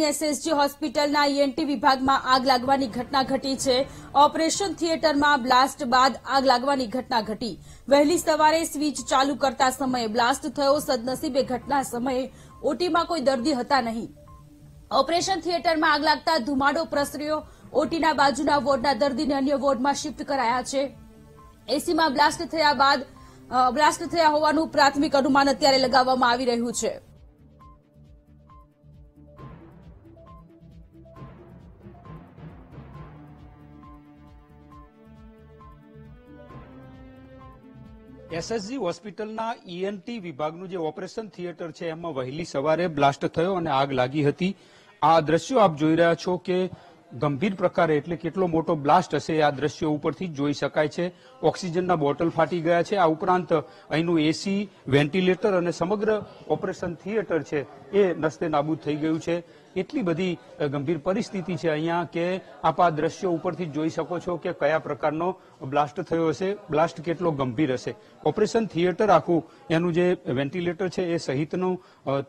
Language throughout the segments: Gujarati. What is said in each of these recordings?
પીએસએસજી હોસ્પિટલના ઈએનટી e વિભાગમાં આગ લાગવાની ઘટના ઘટી છે ઓપરેશન થિયેટરમાં બ્લાસ્ટ બાદ આગ લાગવાની ઘટના ઘટી વહેલી સવારે સ્વીચ ચાલુ કરતા સમયે બ્લાસ્ટ થયો સદનસીબે ઘટના સમયે ઓટીમાં કોઈ દર્દી હતા નહીં ઓપરેશન થિયેટરમાં આગ લાગતા ધુમાડો પ્રસર્યો ઓટીના બાજુના વોર્ડના દર્દીને અન્ય વોર્ડમાં શિફ્ટ કરાયા છે એસીમાં બ્લાસ્ટ થયા બાદ બ્લાસ્ટ થયા હોવાનું પ્રાથમિક અનુમાન અત્યારે લગાવવામાં આવી રહ્યું છે એસએસજી હોસ્પિટલના ઈએનટી e વિભાગનું જે ઓપરેશન થિયેટર છે એમાં વહેલી સવારે બ્લાસ્ટ થયો અને આગ લાગી હતી આ દ્રશ્યો આપ જોઈ રહ્યા છો કે ગંભીર પ્રકારે એટલે કેટલો મોટો બ્લાસ્ટ હશે આ દ્રશ્યો ઉપરથી જોઈ શકાય છે ઓક્સિજનના બોટલ ફાટી ગયા છે આ ઉપરાંત અહીંનું એસી વેન્ટિલેટર અને સમગ્ર ઓપરેશન થિયેટર છે એ નસ્તે નાબૂદ થઈ ગયું છે એટલી બધી ગંભીર પરિસ્થિતિ છે અહીંયા કે આપ આ દ્રશ્યો ઉપરથી જોઈ શકો છો કે કયા પ્રકારનો બ્લાસ્ટ થયો હશે બ્લાસ્ટ કેટલો ગંભીર હશે ઓપરેશન થિયેટર આખું એનું જે વેન્ટિલેટર છે એ સહિતનું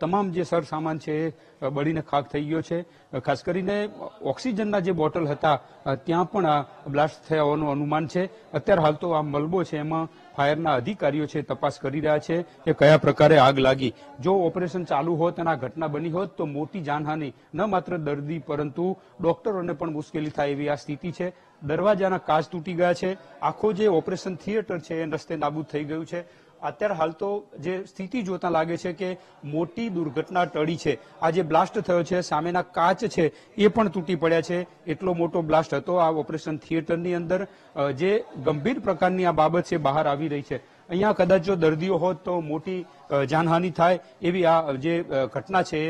તમામ જે સરસામાન છે એ બળીને ખાખ થઈ ગયો છે ખાસ કરીને ઓક્સિજનના જે બોટલ હતા ત્યાં પણ આ બ્લાસ્ટ થયા હોવાનું અનુમાન છે અત્યારે હાલ તો આ મલબો છે એમાં ફાયરના અધિકારીઓ છે તપાસ કરી રહ્યા છે કે કયા પ્રકારે આગ લાગી જો ઓપરેશન ચાલુ હોત અને આ ઘટના બની હોત તો મોટી જાનહાનિ ન માત્ર દર્દી પરંતુ ડોક્ટરોને પણ મુશ્કેલી થાય એવી આ સ્થિતિ છે દરવાજાના કાચ તૂટી ગયા છે આખો જે ઓપરેશન થિયેટર છે એ રસ્તે નાબૂદ થઈ ગયું છે અત્યારે હાલ તો જે સ્થિતિ જોતા લાગે છે કે મોટી દુર્ઘટના ટળી છે આ જે બ્લાસ્ટ થયો છે સામેના કાચ છે એ પણ તૂટી પડ્યા છે એટલો મોટો બ્લાસ્ટ હતો આ ઓપરેશન થિયેટરની અંદર જે ગંભીર પ્રકારની આ બાબત છે બહાર આવી રહી છે અહીંયા કદાચ જો દર્દીઓ હોત તો મોટી જાનહાનિ થાય એવી આ જે ઘટના છે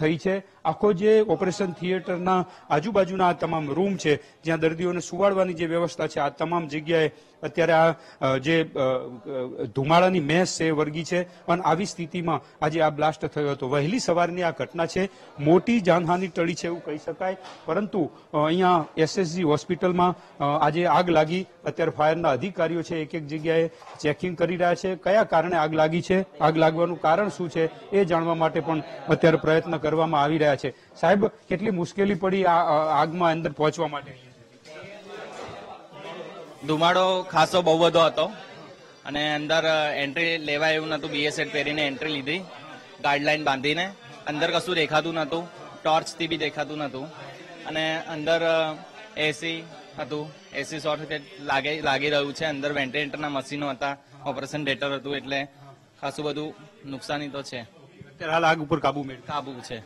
થઈ છે આખો જે ઓપરેશન થિયેટરના આજુબાજુના આ તમામ રૂમ છે જ્યાં દર્દીઓને સુવાડવાની જે વ્યવસ્થા છે આ તમામ જગ્યાએ અત્યારે આ જે ધુમાડાની મેસ છે વર્ગી છે અને આવી સ્થિતિમાં આજે આ બ્લાસ્ટ થયો હતો વહેલી સવારની આ ઘટના છે મોટી જાનહાનિ ટળી છે એવું કહી શકાય પરંતુ અહીંયા એસએસજી હોસ્પિટલમાં આજે આગ લાગી અત્યારે ફાયરના અધિકારીઓ છે એક એક જગ્યાએ ચેકિંગ કરી રહ્યા છે કયા કારણે આગ લાગી છે આગ લાગવાનું કારણ શું છે એ જાણવા માટે પણ અત્યારે પ્રયત્ન કરવામાં આવી રહ્યા છે સાહેબ કેટલી મુશ્કેલી પડી આ આગમાં અંદર પહોંચવા માટે ધુમાડો ખાસો બહુ બધો હતો અને અંદર એન્ટ્રી લેવા એવું નહોતું બીએસએડ પહેરીને એન્ટ્રી લીધી ગાઈડલાઈન બાંધીને અંદર કશું દેખાતું નહોતું ટોર્ચથી બી દેખાતું નહોતું અને અંદર એસી હતું એસી શોર્ટ લાગે લાગી રહ્યું છે અંદર વેન્ટિલેટરના મશીનો હતા ઓપરેશન ડેટર હતું એટલે ખાસું બધું નુકસાની તો છે અત્યારે હાલ આગ ઉપર કાબુ મેળ કાબુ છે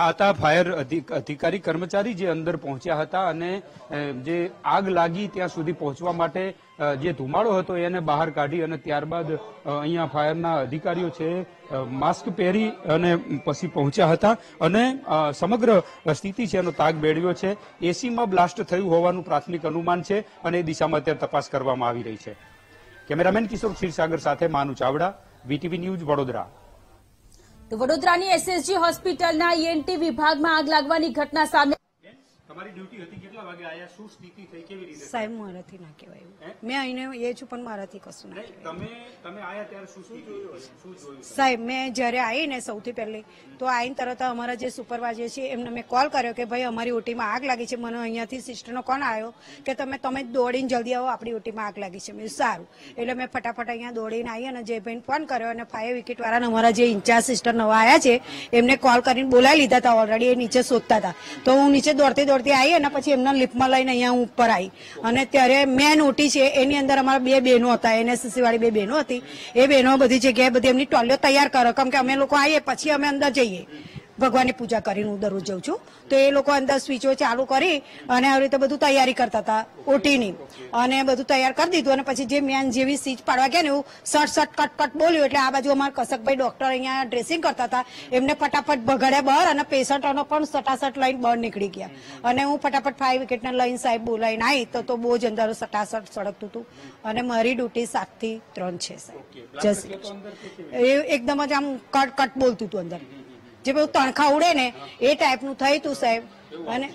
આ હતા ફાયર અધિકારી કર્મચારી જે અંદર પહોંચ્યા હતા અને જે આગ લાગી ત્યાં સુધી પહોંચવા માટે જે ધુમાડો હતો એને બહાર કાઢી અને ત્યારબાદ અહીંયા ફાયરના અધિકારીઓ છે માસ્ક પહેરી અને પછી પહોંચ્યા હતા અને સમગ્ર સ્થિતિ છે એનો તાગ મેળવ્યો છે એસીમાં બ્લાસ્ટ થયું હોવાનું પ્રાથમિક અનુમાન છે અને એ દિશામાં અત્યારે તપાસ કરવામાં આવી રહી છે કેમેરામેન કિશોર ક્ષીરસાગર સાથે માનુ ચાવડા વીટીવી ન્યૂઝ વડોદરા વડોદરાની એસએસજી હોસ્પિટલના ઈએનટી e વિભાગમાં આગ લાગવાની ઘટના સામે તમારી ડ્યુટી હતી કેટલા વાગે આયા શું સ્થિતિ થઈ કેવી રીતે સાહેબ મારાથી ના કહેવાય મેં આઈને એ છું પણ મારાથી કશું ના તમે તમે આયા ત્યારે શું શું જોયું સાહેબ મેં જ્યારે આવી ને સૌથી પહેલી તો આવીને તરત અમારા જે સુપરવાઇઝર છે એમને મેં કોલ કર્યો કે ભાઈ અમારી ઓટીમાં આગ લાગી છે મને અહીંયાથી સિસ્ટરનો કોણ આવ્યો કે તમે તમે દોડીને જલ્દી આવો આપણી ઓટીમાં આગ લાગી છે મેં સારું એટલે મેં ફટાફટ અહીંયા દોડીને આવી અને જે જયભાઈને ફોન કર્યો અને ફાઇવ ફાયર વાળાને અમારા જે ઇન્ચાર્જ સિસ્ટર નવા આવ્યા છે એમને કોલ કરીને બોલાવી લીધા હતા ઓલરેડી એ નીચે શોધતા હતા તો હું નીચે દોડતી દોડતી પરથી આવી અને પછી એમને લિફ્ટમાં લઈને અહીંયા ઉપર આવી અને ત્યારે મેન નોટી છે એની અંદર અમારા બે બહેનો હતા એનએસએસસી વાળી બે બહેનો હતી એ બહેનો બધી જગ્યાએ બધી એમની ટોલીઓ તૈયાર કરો કેમ કે અમે લોકો આવીએ પછી અમે અંદર જઈએ ભગવાનની પૂજા કરીને હું દરરોજ જઉં છું તો એ લોકો અંદર સ્વિચો ચાલુ કરી અને આવી રીતે બધું તૈયારી કરતા હતા ઓટીની અને બધું તૈયાર કરી દીધું અને પછી જે મેન જેવી સીચ પાડવા ગયા ને હું સટ સટ કટકટ બોલ્યું એટલે આ બાજુ અમારા કસકભાઈ ડોક્ટર અહીંયા ડ્રેસિંગ કરતા હતા એમને ફટાફટ ભગાડ્યા બહાર અને પેશન્ટોનો પણ સટાસટ લઈને બહાર નીકળી ગયા અને હું ફટાફટ ફાઇવ વિકેટને લઈને સાહેબ બોલાવીને આવી તો તો બહુ જ અંદર સટાસટ સળગતું હતું અને મારી ડ્યુટી સાતથી ત્રણ છે સાહેબ જસ એ એકદમ જ આમ કટકટ બોલતું હતું અંદર જે પેલું તણખા ઉડે ને એ ટાઈપનું થયું હતું સાહેબ અને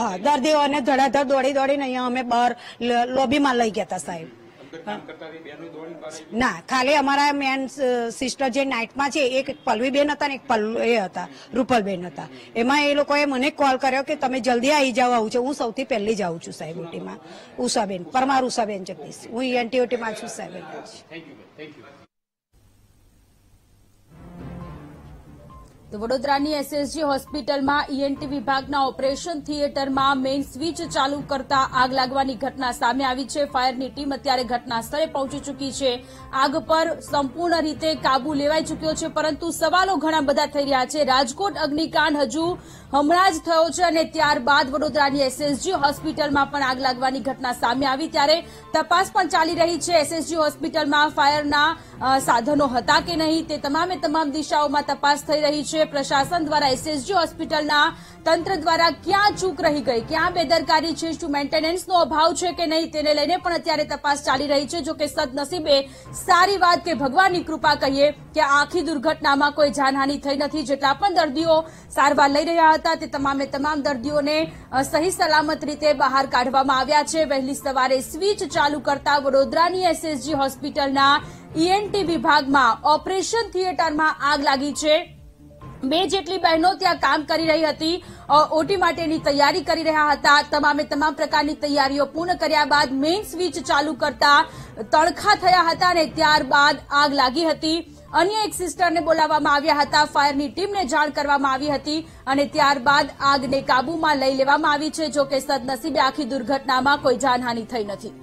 હા દર્દીઓને ધડાધડ દોડી દોડીને અહીંયા અમે બહાર લોબીમાં લઈ ગયા હતા સાહેબ ના ખાલી અમારા મેન સિસ્ટર જે નાઇટમાં છે એક પલવીબેન હતા ને એક પલ્લુ એ હતા રૂપલબેન હતા એમાં એ લોકોએ મને કોલ કર્યો કે તમે જલ્દી આવી જાઓ આવું છે હું સૌથી પહેલી જાઉં છું સાહેબ ઓટીમાં ઉષાબેન પરમાર ઉષાબેન જગદીશ હું ઈએનટી ઓટીમાં છું સાહેબ તો વડોદરાની એસએસજી હોસ્પિટલમાં ઈએનટી e વિભાગના ઓપરેશન થિયેટરમાં મેઇન સ્વિચ ચાલુ કરતા આગ લાગવાની ઘટના સામે આવી છે ફાયરની ટીમ અત્યારે ઘટના સ્થળે પહોંચી ચૂકી છે આગ પર સંપૂર્ણ રીતે કાબુ લેવાઈ ચૂક્યો છે પરંતુ સવાલો ઘણા બધા થઈ રહ્યા છે રાજકોટ અગ્નિકાંડ હજુ હમણાં જ થયો છે અને ત્યારબાદ વડોદરાની એસએસજી હોસ્પિટલમાં પણ આગ લાગવાની ઘટના સામે આવી ત્યારે તપાસ પણ ચાલી રહી છે એસએસજી હોસ્પિટલમાં ફાયરના સાધનો હતા કે નહીં તે તમામે તમામ દિશાઓમાં તપાસ થઈ રહી છે પ્રશાસન દ્વારા એસએસજી હોસ્પિટલના તંત્ર દ્વારા ક્યાં ચૂક રહી ગઈ ક્યાં બેદરકારી છે શું મેન્ટેનન્સનો અભાવ છે કે નહીં તેને લઈને પણ અત્યારે તપાસ ચાલી રહી છે જો કે સદનસીબે સારી વાત કે ભગવાનની કૃપા કહીએ કે આખી દુર્ઘટનામાં કોઈ જાનહાનિ થઈ નથી જેટલા પણ દર્દીઓ સારવાર લઈ રહ્યા હતા તે તમામે તમામ દર્દીઓને સહી સલામત રીતે બહાર કાઢવામાં આવ્યા છે વહેલી સવારે સ્વિચ ચાલુ કરતા વડોદરાની એસએસજી હોસ્પિટલના ઈએનટી વિભાગમાં ઓપરેશન થિયેટરમાં આગ લાગી છે બે જેટલી બહેનો ત્યાં કામ કરી રહી હતી ઓટી માટેની તૈયારી કરી રહ્યા હતા તમામે તમામ પ્રકારની તૈયારીઓ પૂર્ણ કર્યા બાદ મેઇન સ્વિચ ચાલુ કરતા તડખા થયા હતા અને ત્યારબાદ આગ લાગી હતી અન્ય એક સિસ્ટરને બોલાવવામાં આવ્યા હતા ફાયરની ટીમને જાણ કરવામાં આવી હતી અને ત્યારબાદ આગને કાબૂમાં લઈ લેવામાં આવી છે જોકે સદનસીબે આખી દુર્ઘટનામાં કોઈ જાનહાનિ થઈ નથી